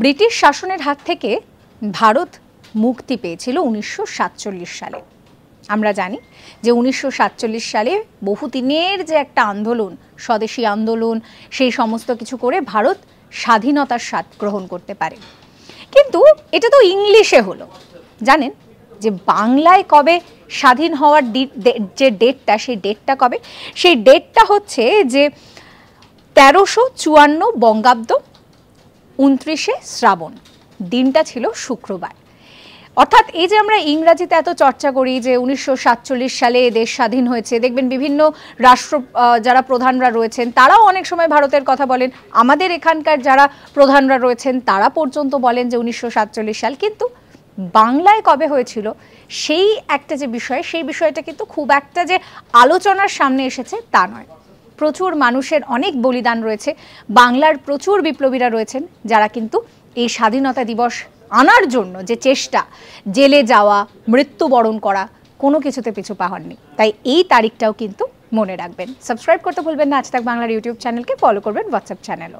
British শাসনের হাত থেকে ভারত মুক্তি পেয়েছিল উনিশশো সালে আমরা জানি যে উনিশশো সালে বহুদিনের যে একটা আন্দোলন স্বদেশী আন্দোলন সেই সমস্ত কিছু করে ভারত স্বাধীনতার স্বাদ গ্রহণ করতে পারে কিন্তু এটা তো ইংলিশে হলো জানেন যে বাংলায় কবে স্বাধীন হওয়ার যে ডেটটা সেই ডেটটা কবে সেই ডেটটা হচ্ছে যে তেরোশো চুয়ান্ন বঙ্গাব্দ উনত্রিশে শ্রাবণ দিনটা ছিল শুক্রবার অর্থাৎ এই যে আমরা ইংরাজিতে এত চর্চা করি যে উনিশশো সালে দেশ স্বাধীন হয়েছে দেখবেন বিভিন্ন রাষ্ট্র যারা প্রধানরা রয়েছেন তারাও অনেক সময় ভারতের কথা বলেন আমাদের এখানকার যারা প্রধানরা রয়েছেন তারা পর্যন্ত বলেন যে উনিশশো সাল কিন্তু বাংলায় কবে হয়েছিল সেই একটা যে বিষয় সেই বিষয়টা কিন্তু খুব একটা যে আলোচনার সামনে এসেছে তা নয় প্রচুর মানুষের অনেক বলিদান রয়েছে বাংলার প্রচুর বিপ্লবীরা রয়েছেন যারা কিন্তু এই স্বাধীনতা দিবস আনার জন্য যে চেষ্টা জেলে যাওয়া মৃত্যুবরণ করা কোনো কিছুতে পিছু পাহননি তাই এই তারিখটাও কিন্তু মনে রাখবেন সাবস্ক্রাইব করতে ভুলবেন না আজ তাক বাংলার ইউটিউব চ্যানেলকে ফলো করবেন হোয়াটসঅ্যাপ চ্যানেলও